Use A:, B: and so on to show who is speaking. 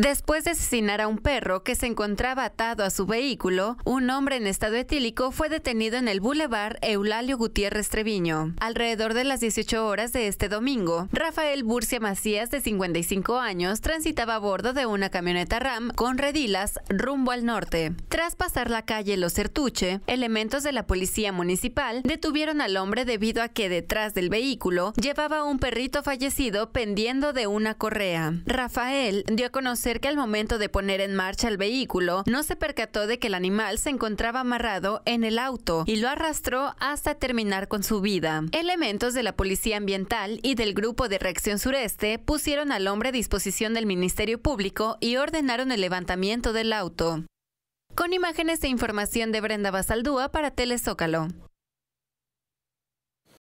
A: Después de asesinar a un perro que se encontraba atado a su vehículo, un hombre en estado etílico fue detenido en el Boulevard Eulalio Gutiérrez Treviño. Alrededor de las 18 horas de este domingo, Rafael Burcia Macías, de 55 años, transitaba a bordo de una camioneta RAM con redilas rumbo al norte. Tras pasar la calle Los Certuche, elementos de la policía municipal detuvieron al hombre debido a que detrás del vehículo llevaba un perrito fallecido pendiendo de una correa. Rafael dio a conocer que al momento de poner en marcha el vehículo, no se percató de que el animal se encontraba amarrado en el auto y lo arrastró hasta terminar con su vida. Elementos de la Policía Ambiental y del Grupo de Reacción Sureste pusieron al hombre a disposición del Ministerio Público y ordenaron el levantamiento del auto. Con imágenes e información de Brenda Basaldúa para Telezócalo.